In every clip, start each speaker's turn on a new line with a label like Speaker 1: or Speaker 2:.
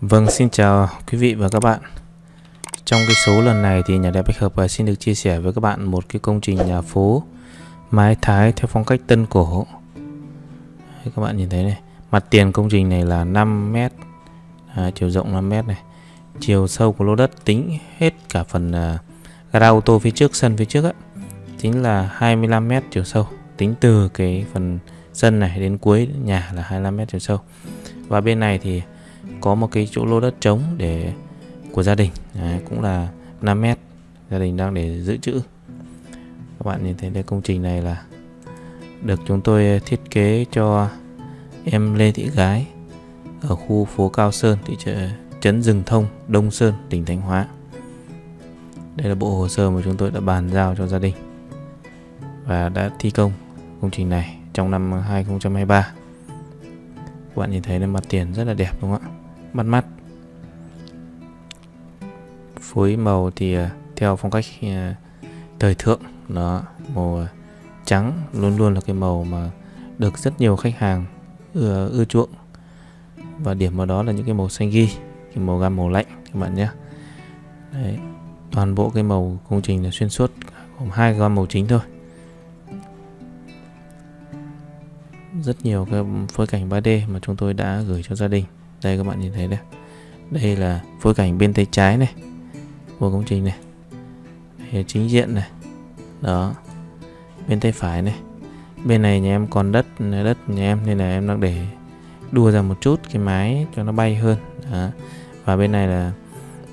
Speaker 1: Vâng, xin chào quý vị và các bạn Trong cái số lần này thì nhà đẹp Bách Hợp xin được chia sẻ với các bạn một cái công trình nhà phố mái thái theo phong cách tân cổ Đấy, Các bạn nhìn thấy này Mặt tiền công trình này là 5m à, Chiều rộng 5m này Chiều sâu của lô đất tính hết cả phần à, gara ô tô phía trước, sân phía trước á Chính là 25m chiều sâu Tính từ cái phần sân này đến cuối nhà là 25m chiều sâu Và bên này thì có một cái chỗ lô đất trống để của gia đình đấy, cũng là 5 mét gia đình đang để giữ trữ các bạn nhìn thấy đây công trình này là được chúng tôi thiết kế cho em Lê Thị Gái ở khu phố Cao Sơn thị trấn Rừng Thông Đông Sơn tỉnh Thanh Hóa đây là bộ hồ sơ mà chúng tôi đã bàn giao cho gia đình và đã thi công công trình này trong năm 2023 các bạn nhìn thấy là mặt tiền rất là đẹp đúng không ạ bắt mắt phối màu thì à, theo phong cách à, thời thượng đó màu à, trắng luôn luôn là cái màu mà được rất nhiều khách hàng ưa, ưa chuộng và điểm vào đó là những cái màu xanh ghi cái màu gam màu lạnh các bạn nhé Đấy, toàn bộ cái màu công trình là xuyên suốt gồm hai gam màu chính thôi rất nhiều cái phối cảnh 3D mà chúng tôi đã gửi cho gia đình đây các bạn nhìn thấy đây đây là phối cảnh bên tay trái này của công trình này đây chính diện này đó bên tay phải này bên này nhà em còn đất đất nhà em nên là em đang để đua ra một chút cái mái cho nó bay hơn đó. và bên này là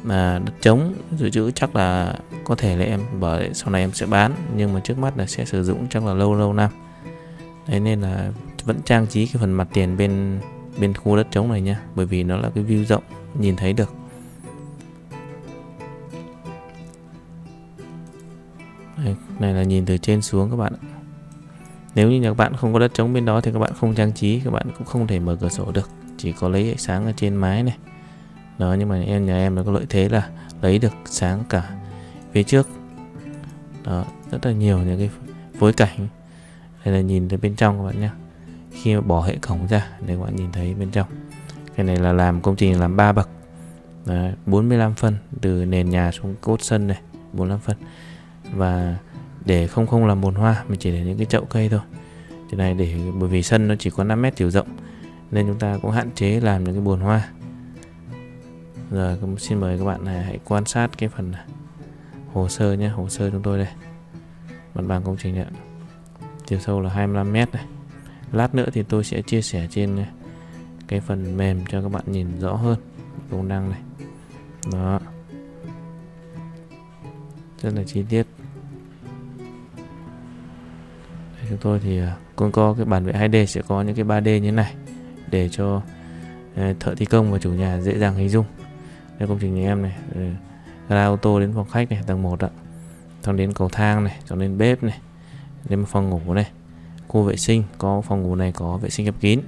Speaker 1: là đất trống dự trữ chắc là có thể là em bởi sau này em sẽ bán nhưng mà trước mắt là sẽ sử dụng chắc là lâu lâu năm đấy nên là vẫn trang trí cái phần mặt tiền bên bên khu đất trống này nhá bởi vì nó là cái view rộng nhìn thấy được Đây, này là nhìn từ trên xuống các bạn ạ nếu như các bạn không có đất trống bên đó thì các bạn không trang trí các bạn cũng không thể mở cửa sổ được chỉ có lấy ánh sáng ở trên mái này đó nhưng mà em nhà em nó có lợi thế là lấy được sáng cả phía trước đó rất là nhiều những cái phối cảnh đây là nhìn từ bên trong các bạn nhé khi mà bỏ hệ cổng ra để các bạn nhìn thấy bên trong cái này là làm công trình làm 3 bậc Đấy, 45 phân từ nền nhà xuống cốt sân này 45 phân và để không không làm bồn hoa mình chỉ để những cái chậu cây thôi cái này để bởi vì sân nó chỉ có 5 mét chiều rộng nên chúng ta cũng hạn chế làm những cái bồn hoa giờ xin mời các bạn này hãy quan sát cái phần hồ sơ nhé hồ sơ chúng tôi đây mặt bằng công trình ạ chiều sâu là 25 mét này lát nữa thì tôi sẽ chia sẻ trên ờ, cái phần mềm cho các bạn nhìn rõ hơn công năng này đó rất là chi tiết chúng tôi thì ờ, cũng có cái bản vẽ 2D sẽ có những cái 3D như thế này để cho ờ, thợ thi công và chủ nhà dễ dàng hình dung đây công trình nhà em này ra ô tô đến phòng khách này tầng 1 ạ xong đến cầu thang này cho đến bếp này đến phòng ngủ này khu vệ sinh có phòng ngủ này có vệ sinh khép kín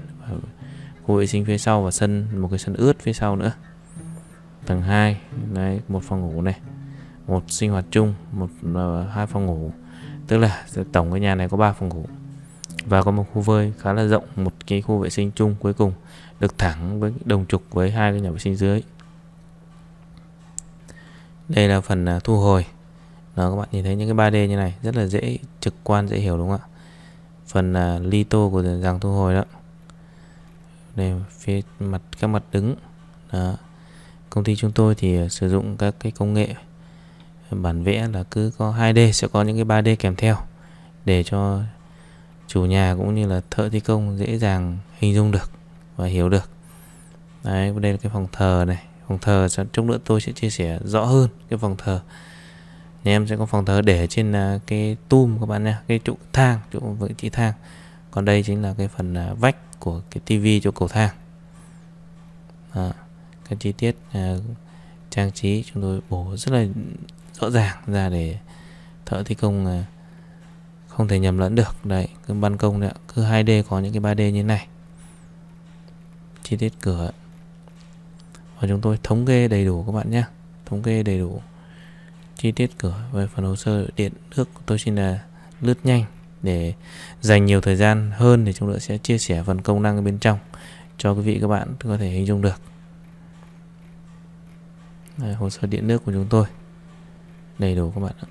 Speaker 1: khu vệ sinh phía sau và sân một cái sân ướt phía sau nữa tầng 2 đấy một phòng ngủ này một sinh hoạt chung một uh, hai phòng ngủ tức là tổng cái nhà này có 3 phòng ngủ và có một khu vơi khá là rộng một cái khu vệ sinh chung cuối cùng được thẳng với đồng trục với hai cái nhà vệ sinh dưới đây là phần uh, thu hồi đó các bạn nhìn thấy những cái 3D như này rất là dễ trực quan dễ hiểu đúng không ạ phần là ly tô của dạng thu hồi đó đây phía mặt các mặt đứng đó. công ty chúng tôi thì à, sử dụng các cái công nghệ bản vẽ là cứ có 2D sẽ có những cái 3D kèm theo để cho chủ nhà cũng như là thợ thi công dễ dàng hình dung được và hiểu được đấy đây là cái phòng thờ này phòng thờ trong chút nữa tôi sẽ chia sẻ rõ hơn cái phòng thờ nhà em sẽ có phòng thờ để trên à, cái tum các bạn nha cái trụ thang trụ vị trí thang còn đây chính là cái phần à, vách của cái tivi cho cầu thang à, các chi tiết uh, trang trí chúng tôi bổ rất là rõ ràng ra để thợ thi công uh, không thể nhầm lẫn được đấy cứ ban công đấy cứ 2D có những cái 3D như này chi tiết cửa và chúng tôi thống kê đầy đủ các bạn nhé thống kê đầy đủ chi tiết cửa về phần hồ sơ điện nước tôi xin là lướt nhanh để dành nhiều thời gian hơn thì chúng tôi sẽ chia sẻ phần công năng bên trong cho quý vị các bạn có thể hình dung được đây, hồ sơ điện nước của chúng tôi đầy đủ các bạn ạ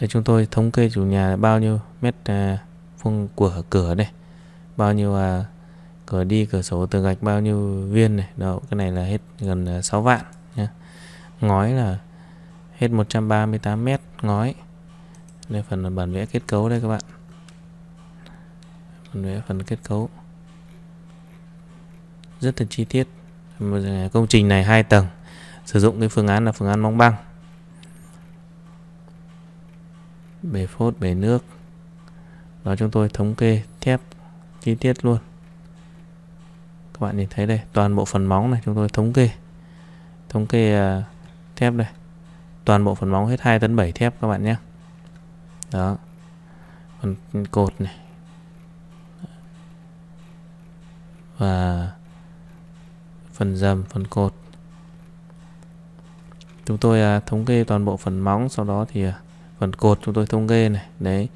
Speaker 1: đây chúng tôi thống kê chủ nhà bao nhiêu mét à, vuông của cửa đây bao nhiêu à, cửa đi cửa sổ tường gạch bao nhiêu viên này đó cái này là hết gần 6 à, vạn nhé ngói là hết 138 mét ngói đây phần bản vẽ kết cấu đây các bạn phần vẽ phần kết cấu rất là chi tiết công trình này hai tầng sử dụng cái phương án là phương án móng băng bể phốt bể nước đó chúng tôi thống kê thép chi tiết luôn các bạn nhìn thấy đây toàn bộ phần móng này chúng tôi thống kê thống kê à, thép đây toàn bộ phần móng hết 2 tấn 7 thép các bạn nhé đó còn cột này và phần dầm phần cột chúng tôi à, thống kê toàn bộ phần móng sau đó thì à, phần cột chúng tôi thống kê này đấy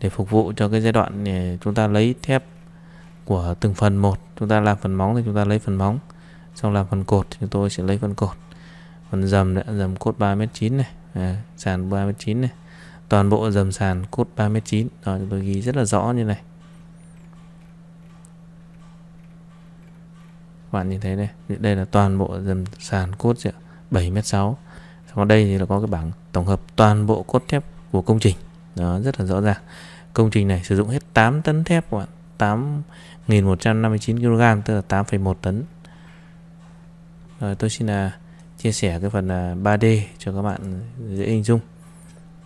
Speaker 1: để phục vụ cho cái giai đoạn này, chúng ta lấy thép của từng phần một chúng ta làm phần móng thì chúng ta lấy phần móng xong làm phần cột thì chúng tôi sẽ lấy phần cột còn dầm đã dầm cốt 3m9 này à, sàn 3m9 này toàn bộ dầm sàn cốt 3m9 đó chúng tôi ghi rất là rõ như này bạn nhìn thấy đây đây là toàn bộ dầm sàn cốt 7m6 còn đây thì là có cái bảng tổng hợp toàn bộ cốt thép của công trình đó rất là rõ ràng công trình này sử dụng hết 8 tấn thép các bạn 8.159 kg tức là 8,1 tấn rồi tôi xin là chia sẻ cái phần 3D à, cho các bạn dễ hình dung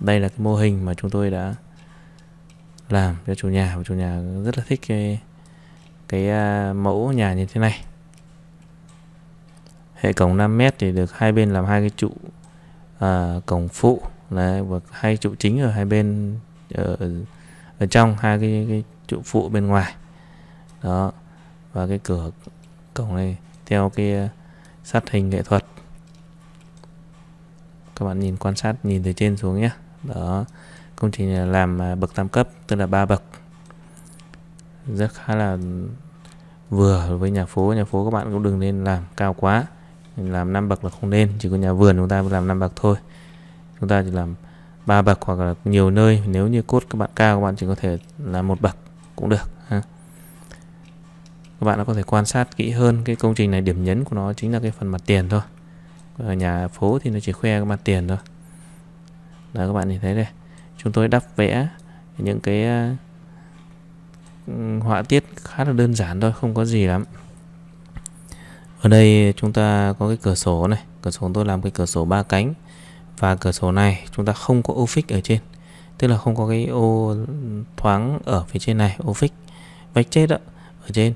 Speaker 1: đây là cái mô hình mà chúng tôi đã làm cho chủ nhà và chủ nhà rất là thích cái, cái à, mẫu nhà như thế này hệ cổng 5m thì được hai bên làm hai cái trụ à, cổng phụ là và hai trụ chính ở hai bên ở, ở trong hai cái, cái trụ phụ bên ngoài đó và cái cửa cổng này theo cái à, sắt hình nghệ thuật các bạn nhìn quan sát nhìn từ trên xuống nhé đó công trình làm à, bậc tam cấp tức là ba bậc rất khá là vừa với nhà phố nhà phố các bạn cũng đừng nên làm cao quá làm năm bậc là không nên chỉ có nhà vườn chúng ta mới làm năm bậc thôi chúng ta chỉ làm ba bậc hoặc là nhiều nơi nếu như cốt các bạn cao các bạn chỉ có thể là một bậc cũng được ha. các bạn có thể quan sát kỹ hơn cái công trình này điểm nhấn của nó chính là cái phần mặt tiền thôi ở nhà phố thì nó chỉ khoe mặt tiền thôi là các bạn nhìn thấy đây chúng tôi đắp vẽ những cái ờ, họa tiết khá là đơn giản thôi không có gì lắm ở đây chúng ta có cái cửa sổ này cửa sổ tôi làm cái cửa sổ ba cánh và cửa sổ này chúng ta không có ô fix ở trên tức là không có cái ô thoáng ở phía trên này ô fix vách chết ạ ở trên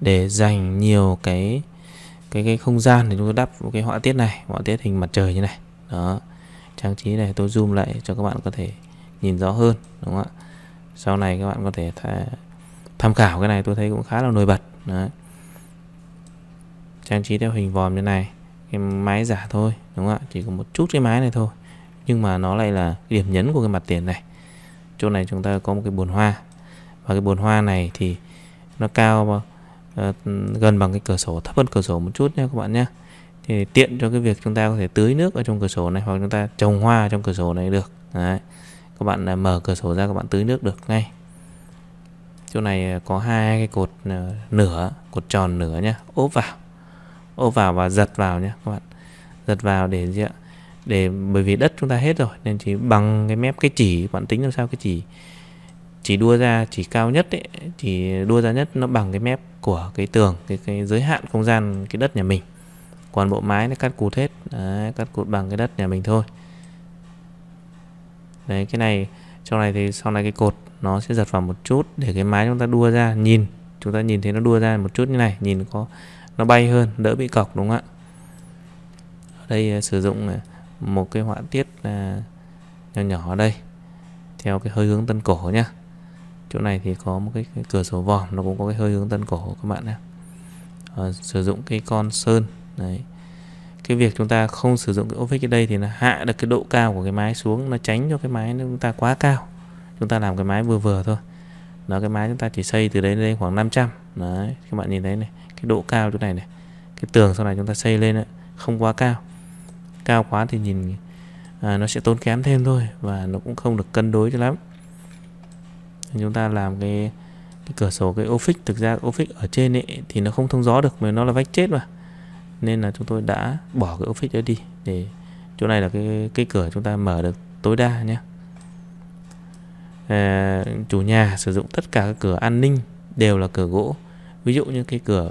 Speaker 1: để dành nhiều cái cái cái không gian thì chúng tôi đắp một cái họa tiết này họa tiết hình mặt trời như này đó trang trí này tôi zoom lại cho các bạn có thể nhìn rõ hơn đúng không ạ sau này các bạn có thể tham khảo cái này tôi thấy cũng khá là nổi bật đấy trang trí theo hình vòm như này cái mái giả thôi đúng không ạ chỉ có một chút cái mái này thôi nhưng mà nó lại là điểm nhấn của cái mặt tiền này chỗ này chúng ta có một cái bồn hoa và cái bồn hoa này thì nó cao Ờ, gần bằng cái cửa sổ thấp hơn cửa sổ một chút nha các bạn nhé thì tiện cho cái việc chúng ta có thể tưới nước ở trong cửa sổ này hoặc chúng ta trồng hoa trong cửa sổ này được Đấy. các bạn à, mở cửa sổ ra các bạn tưới nước được ngay chỗ này à, có hai cái cột à, nửa cột tròn nửa nhá ốp vào ốp vào và giật vào nhé các bạn giật vào để gì ạ để bởi vì đất chúng ta hết rồi nên chỉ bằng cái mép cái chỉ bạn tính làm sao cái chỉ chỉ đua ra chỉ cao nhất ấy, chỉ đua ra nhất nó bằng cái mép của cái tường cái, cái giới hạn không gian cái đất nhà mình còn bộ mái nó cắt cụt hết đấy, cắt cụt bằng cái đất nhà mình thôi đấy cái này trong này thì sau này cái cột nó sẽ giật vào một chút để cái mái chúng ta đua ra nhìn chúng ta nhìn thấy nó đua ra một chút như này nhìn có nó bay hơn đỡ bị cọc đúng không ạ ở đây à, sử dụng à, một cái họa tiết à, nhỏ nhỏ ở đây theo cái hơi hướng tân cổ nhá chỗ này thì có một cái, cái cửa sổ vòm nó cũng có cái hơi hướng tân cổ các bạn nhé à, sử dụng cái con sơn đấy cái việc chúng ta không sử dụng cái ốp ở đây thì nó hạ được cái độ cao của cái mái xuống nó tránh cho cái mái nó chúng ta quá cao chúng ta làm cái mái vừa vừa thôi nó cái mái chúng ta chỉ xây từ đấy đến đây khoảng 500 đấy các bạn nhìn thấy này cái độ cao chỗ này này cái tường sau này chúng ta xây lên ấy, không quá cao cao quá thì nhìn à, nó sẽ tốn kém thêm thôi và nó cũng không được cân đối cho lắm chúng ta làm cái, cái cửa sổ cái ốp thực ra ốp ở trên ấy, thì nó không thông gió được mà nó là vách chết mà nên là chúng tôi đã bỏ cái ốp phích đó đi để chỗ này là cái cái cửa chúng ta mở được tối đa nhé à, chủ nhà sử dụng tất cả các cửa an ninh đều là cửa gỗ ví dụ như cái cửa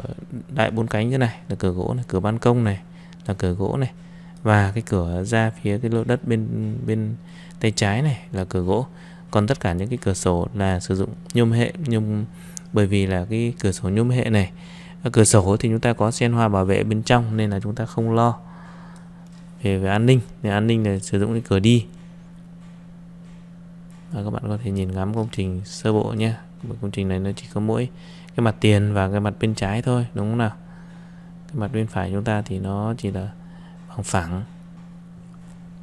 Speaker 1: đại bốn cánh như này là cửa gỗ này cửa ban công này là cửa gỗ này và cái cửa ra phía cái lô đất bên bên tay trái này là cửa gỗ còn tất cả những cái cửa sổ là sử dụng nhôm hệ nhôm bởi vì là cái cửa sổ nhôm hệ này à, cửa sổ thì chúng ta có sen hoa bảo vệ bên trong nên là chúng ta không lo về về an ninh thì an ninh là sử dụng cái cửa đi và các bạn có thể nhìn ngắm công trình sơ bộ nhé công trình này nó chỉ có mỗi cái mặt tiền và cái mặt bên trái thôi đúng không nào cái mặt bên phải chúng ta thì nó chỉ là bằng phẳng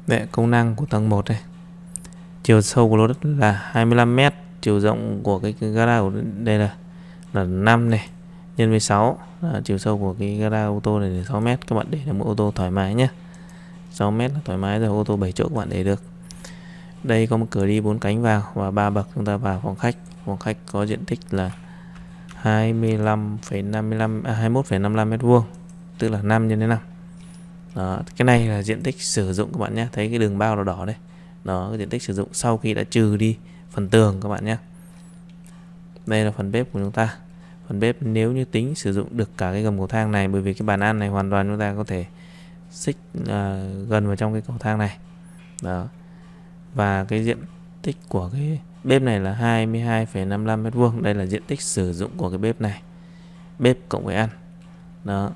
Speaker 1: Đấy, công năng của tầng 1 đây chiều sâu của lô đất là 25 m, chiều rộng của cái, gara của đây là là 5 này nhân với 6 à, chiều sâu của cái gara ô tô này là 6 m các bạn để được một ô tô thoải mái nhé 6 m là thoải mái rồi ô tô 7 chỗ các bạn để được đây có một cửa đi bốn cánh vào và ba bậc chúng ta vào phòng khách phòng khách có diện tích là 25,55 à, 21,55 mét vuông tức là 5 nhân đến 5 đó, cái này là diện tích sử dụng các bạn nhé thấy cái đường bao đỏ đỏ đây đó diện tích sử dụng sau khi đã trừ đi phần tường các bạn nhé đây là phần bếp của chúng ta phần bếp nếu như tính sử dụng được cả cái gầm cầu thang này bởi vì cái bàn ăn này hoàn toàn chúng ta có thể xích uh, gần vào trong cái cầu thang này đó và cái diện tích của cái bếp này là 22,55 mét vuông đây là diện tích sử dụng của cái bếp này bếp cộng với ăn đó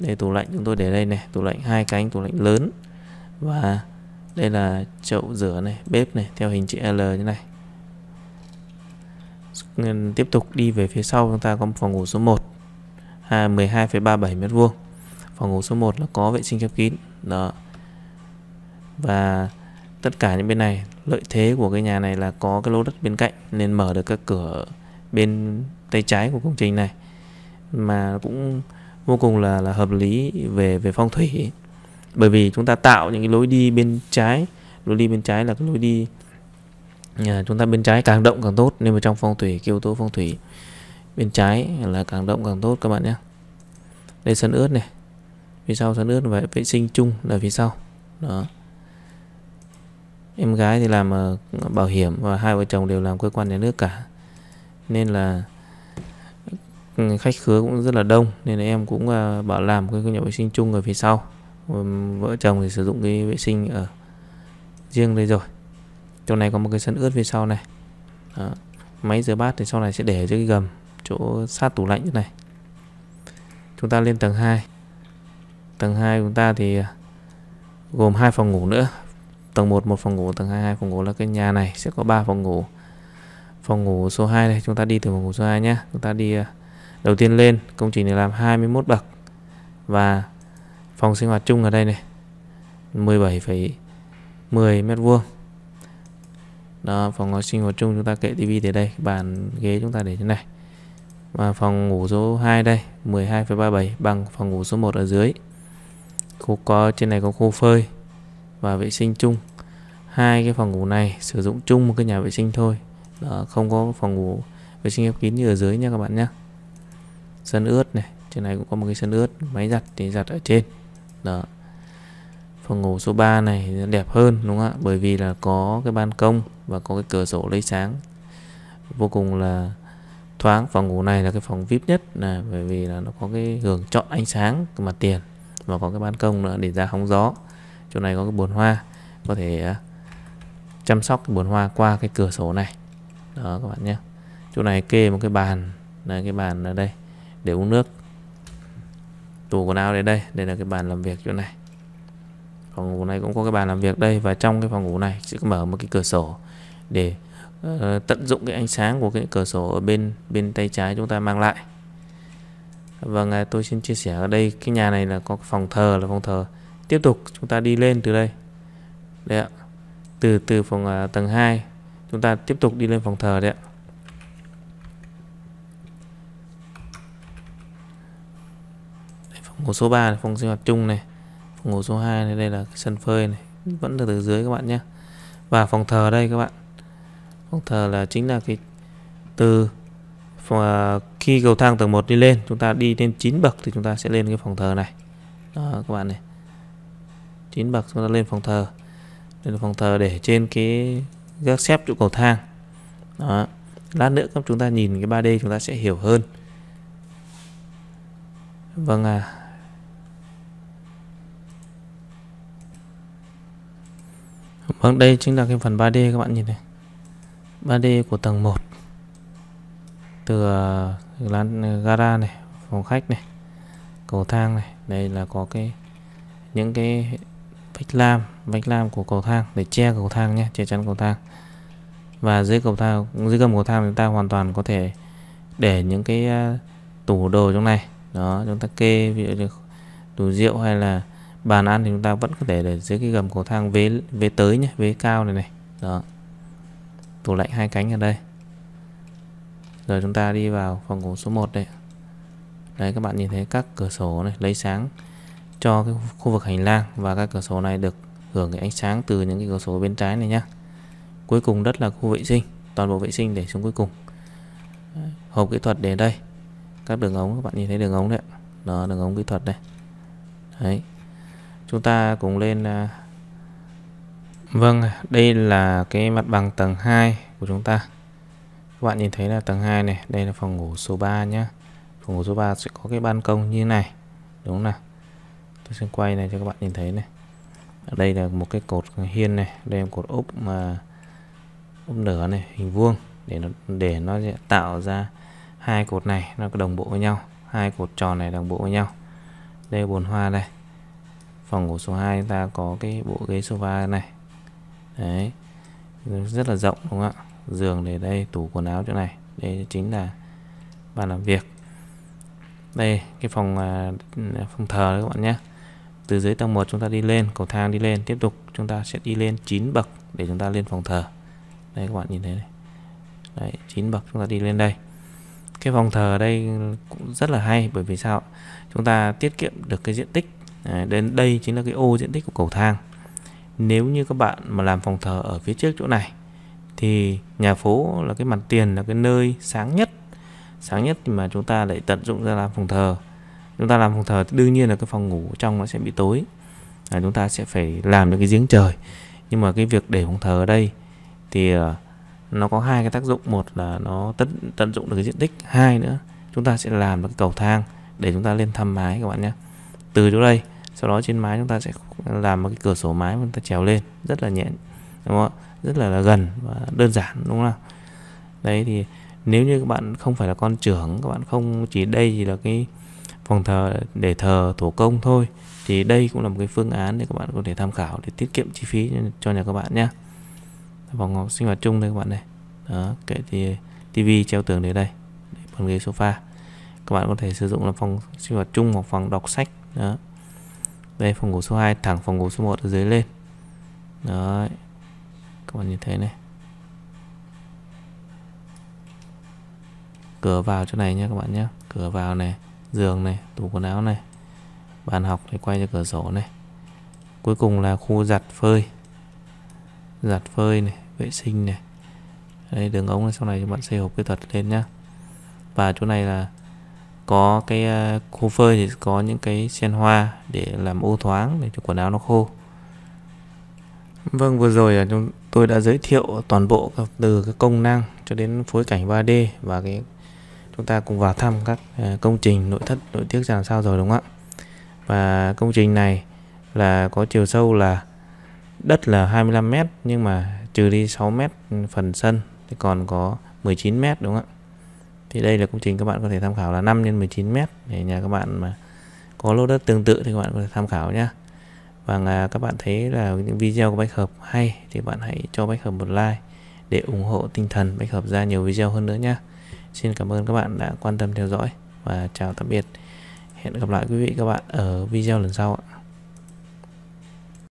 Speaker 1: đây tủ lạnh chúng tôi để đây này tủ lạnh hai cánh tủ lạnh lớn và đây là chậu rửa này bếp này theo hình chữ L như này Nên tiếp tục đi về phía sau chúng ta có phòng ngủ số 1 12,37 m vuông phòng ngủ số 1 là có vệ sinh khép kín đó và tất cả những bên này lợi thế của cái nhà này là có cái lô đất bên cạnh nên mở được các cửa bên tay trái của công trình này mà cũng vô cùng là là hợp lý về về phong thủy bởi vì chúng ta tạo những cái lối đi bên trái lối đi bên trái là cái lối đi nhà chúng ta bên trái càng động càng tốt nên mà trong phong thủy kêu yếu tố phong thủy bên trái là càng động càng tốt các bạn nhé đây sân ướt này phía sau sân ướt và vệ sinh chung là phía sau đó em gái thì làm à, bảo hiểm và hai vợ chồng đều làm cơ quan nhà nước cả nên là ừ, khách khứa cũng rất là đông nên là em cũng à, bảo làm cái nhà vệ sinh chung ở phía sau vợ chồng thì sử dụng cái vệ sinh ở riêng đây rồi chỗ này có một cái sân ướt phía sau này Đó. máy rửa bát thì sau này sẽ để dưới cái gầm chỗ sát tủ lạnh như này chúng ta lên tầng 2 tầng 2 chúng ta thì à, gồm hai phòng ngủ nữa tầng 1 một phòng ngủ tầng 2 hai phòng ngủ là cái nhà này sẽ có 3 phòng ngủ phòng ngủ số 2 đây chúng ta đi từ phòng ngủ số 2 nhé chúng ta đi à, đầu tiên lên công trình này làm 21 bậc và phòng sinh hoạt chung ở đây này 17,10 mét vuông đó phòng sinh hoạt chung chúng ta kệ tivi để đây bàn ghế chúng ta để trên này và phòng ngủ số 2 đây 12,37 bằng phòng ngủ số 1 ở dưới khu có trên này có khu phơi và vệ sinh chung hai cái phòng ngủ này sử dụng chung một cái nhà vệ sinh thôi đó, không có phòng ngủ vệ sinh khép kín như ở dưới nha các bạn nhé sân ướt này trên này cũng có một cái sân ướt máy giặt thì giặt ở trên đó phòng ngủ số 3 này đẹp hơn đúng không ạ bởi vì là có cái ban công và có cái cửa sổ lấy sáng vô cùng là thoáng phòng ngủ này là cái phòng vip nhất là bởi vì là nó có cái hưởng chọn ánh sáng của mặt tiền và có cái ban công nữa để ra hóng gió chỗ này có cái bồn hoa có thể à, chăm sóc cái bồn hoa qua cái cửa sổ này đó các bạn nhé chỗ này kê một cái bàn là cái bàn ở đây để uống nước tủ quần áo đến đây đây là cái bàn làm việc chỗ này phòng ngủ này cũng có cái bàn làm việc đây và trong cái phòng ngủ này sẽ mở một cái cửa sổ để uh, tận dụng cái ánh sáng của cái cửa sổ ở bên bên tay trái chúng ta mang lại vâng à, tôi xin chia sẻ ở đây cái nhà này là có phòng thờ là phòng thờ tiếp tục chúng ta đi lên từ đây Đây ạ từ từ phòng uh, tầng 2 chúng ta tiếp tục đi lên phòng thờ đấy ạ ngủ số 3 này, phòng sinh hoạt chung này phòng ngủ số 2 này đây là sân phơi này ừ. vẫn là từ dưới các bạn nhé và phòng thờ đây các bạn phòng thờ là chính là cái từ phòng, à, khi cầu thang tầng 1 đi lên chúng ta đi lên 9 bậc thì chúng ta sẽ lên cái phòng thờ này đó các bạn này 9 bậc chúng ta lên phòng thờ đây là phòng thờ để trên cái gác xếp trụ cầu thang đó lát nữa các chúng ta nhìn cái 3D chúng ta sẽ hiểu hơn vâng à Vâng, đây chính là cái phần 3D các bạn nhìn này 3D của tầng 1 Từ ờ, lan ờ, gara này, phòng khách này Cầu thang này Đây là có cái Những cái vách lam Vách lam của cầu thang để che cầu thang nhé Che chắn cầu thang Và dưới cầu thang, dưới gầm cầu thang chúng ta hoàn toàn có thể Để những cái ờ, tủ đồ trong này Đó, chúng ta kê ví dụ tủ rượu hay là bàn ăn thì chúng ta vẫn có thể để dưới cái gầm cầu thang vế vế tới nhé vế cao này này đó tủ lạnh hai cánh ở đây rồi chúng ta đi vào phòng ngủ số 1 đây đấy các bạn nhìn thấy các cửa sổ này lấy sáng cho cái khu vực hành lang và các cửa sổ này được hưởng cái ánh sáng từ những cái cửa sổ bên trái này nhá cuối cùng đất là khu vệ sinh toàn bộ vệ sinh để xuống cuối cùng hộp kỹ thuật để đây các đường ống các bạn nhìn thấy đường ống đấy đó đường ống kỹ thuật đây đấy chúng ta cùng lên à, Vâng, đây là cái mặt bằng tầng 2 của chúng ta. Các bạn nhìn thấy là tầng 2 này, đây là phòng ngủ số 3 nhé. Phòng ngủ số 3 sẽ có cái ban công như thế này. Đúng không nào? Tôi sẽ quay này cho các bạn nhìn thấy này. Ở đây là một cái cột hiên này, đây là cột ốp mà ốp nửa này, hình vuông để nó để nó tạo ra hai cột này nó đồng bộ với nhau, hai cột tròn này đồng bộ với nhau. Đây bồn hoa đây phòng của số 2 chúng ta có cái bộ ghế sofa này đấy rất là rộng đúng không ạ giường để đây tủ quần áo chỗ này đây chính là bàn làm việc đây cái phòng à, phòng thờ đấy các bạn nhé từ dưới tầng 1 chúng ta đi lên cầu thang đi lên tiếp tục chúng ta sẽ đi lên 9 bậc để chúng ta lên phòng thờ đây các bạn nhìn thấy này đấy 9 bậc chúng ta đi lên đây cái phòng thờ ở đây cũng rất là hay bởi vì sao chúng ta tiết kiệm được cái diện tích À, đến đây chính là cái ô diện tích của cầu thang nếu như các bạn mà làm phòng thờ ở phía trước chỗ này thì nhà phố là cái mặt tiền là cái nơi sáng nhất sáng nhất thì mà chúng ta lại tận dụng ra làm phòng thờ chúng ta làm phòng thờ đương nhiên là cái phòng ngủ trong nó sẽ bị tối à, chúng ta sẽ phải làm những cái giếng trời nhưng mà cái việc để phòng thờ ở đây thì à, nó có hai cái tác dụng một là nó tận tận dụng được cái diện tích hai nữa chúng ta sẽ làm được cái cầu thang để chúng ta lên thăm mái các bạn nhé từ chỗ đây sau đó trên mái chúng ta sẽ làm một cái cửa sổ mái chúng ta trèo lên rất là nhẹ đúng không ạ rất là, là gần và đơn giản đúng không đấy thì nếu như các bạn không phải là con trưởng các bạn không chỉ đây chỉ là cái phòng thờ để thờ thủ công thôi thì đây cũng là một cái phương án để các bạn có thể tham khảo để tiết kiệm chi phí cho nhà các bạn nhé phòng sinh hoạt chung đây các bạn này đó kệ thì tivi treo tường đến đây phần ghế sofa các bạn có thể sử dụng là phòng sinh hoạt chung hoặc phòng đọc sách đó. Đây phòng ngủ số 2 thẳng phòng ngủ số 1 ở dưới lên Đấy Các bạn nhìn thấy này Cửa vào chỗ này nhé các bạn nhé Cửa vào này Giường này Tủ quần áo này Bàn học thì quay cho cửa sổ này Cuối cùng là khu giặt phơi Giặt phơi này Vệ sinh này Đây đường ống này sau này cho bạn xây hộp kỹ thuật lên nhá Và chỗ này là có cái ờ, khô phơi thì có những cái sen hoa để làm ô thoáng để cho quần áo nó khô Vâng vừa rồi chúng tôi đã giới thiệu toàn bộ từ cái công năng cho đến phối cảnh 3D và cái chúng ta cùng vào thăm các ờ, công trình nội thất nội tiết ra làm sao rồi đúng không ạ và công trình này là có chiều sâu là đất là 25 m nhưng mà trừ đi 6 m phần sân thì còn có 19 m đúng không ạ thì đây là công trình các bạn có thể tham khảo là 5 x 19 m để nhà các bạn mà có lô đất tương tự thì các bạn có thể tham khảo nhé và vâng, các bạn thấy là những video của Bách Hợp hay thì bạn hãy cho Bách Hợp một like để ủng hộ tinh thần Bách Hợp ra nhiều video hơn nữa nhé. Xin cảm ơn các bạn đã quan tâm theo dõi và chào tạm biệt. Hẹn gặp lại quý vị các bạn ở video lần sau ạ.